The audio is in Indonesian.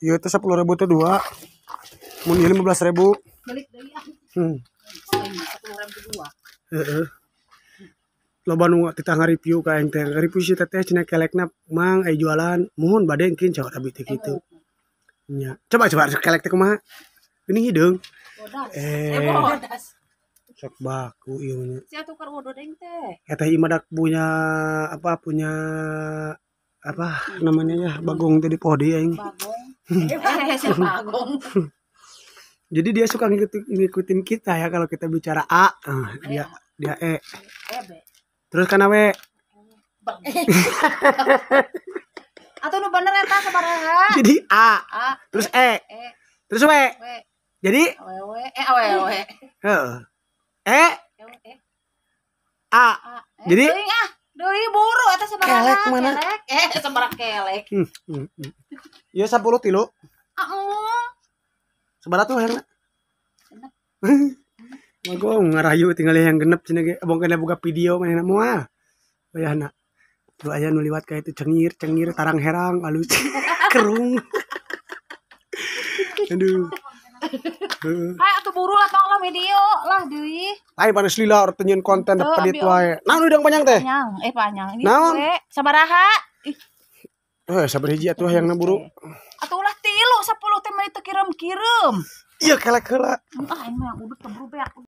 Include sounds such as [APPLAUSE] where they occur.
Iya itu sepuluh ribu itu dua. Mau lima belas ribu. Balik dari ah. Hmm. Sepuluh ribu dua. Heeh. Lo banu kita nge-review kah yang teh. review si teteh cina nap, mang eh, jualan. Mohon badan engkin cawat tik itu. Nyak, Nya. Coba coba kelek teh kumaha? Ini hidung. Eh. Cek eh, baku ieu nya. tukar tukar deng teh. Ima dak punya apa punya apa namanya ya bagong tadi podi aing. Bagong. [LAUGHS] Jadi dia suka ngikutin, ngikutin kita ya kalau kita bicara A, uh, dia dia E. Terus karena W. [LAUGHS] Atau nu bener eta sabaraha? Ya? [LAUGHS] Jadi A. A. Terus e, e. e. Terus W. w. Jadi W. E eh, w. E. E, w. E. A. Jadi Doi ah. buru eta sabaraha? kelek mana? Kelek. Eh sembarang kelek. Hmm, hmm, hmm. Iya sepuluh tilo ah, Oh. Sebarat tuh herna. Mau [LAUGHS] gue ngarayu tinggal yang genep cina ge. Abang kena buka video mana mau mua. Bayar oh, nak. Tuh aja ya, nuliwat kayak itu cengir cengir tarang herang alus [LAUGHS] kerung. [LAUGHS] Aduh. Hai atau buru lah tolong video lah Dewi, Hai, panas lila artinya konten dapat itu wae. Nah, udang panjang teh. Panjang, eh panjang. Ini nah. sabaraha. Eh, sabar hiji atuh yang naburu. Atuh ulah tilu 10 teh mah kirim-kirim. Iya kelek heula. Entah aing mah udah tebru beak.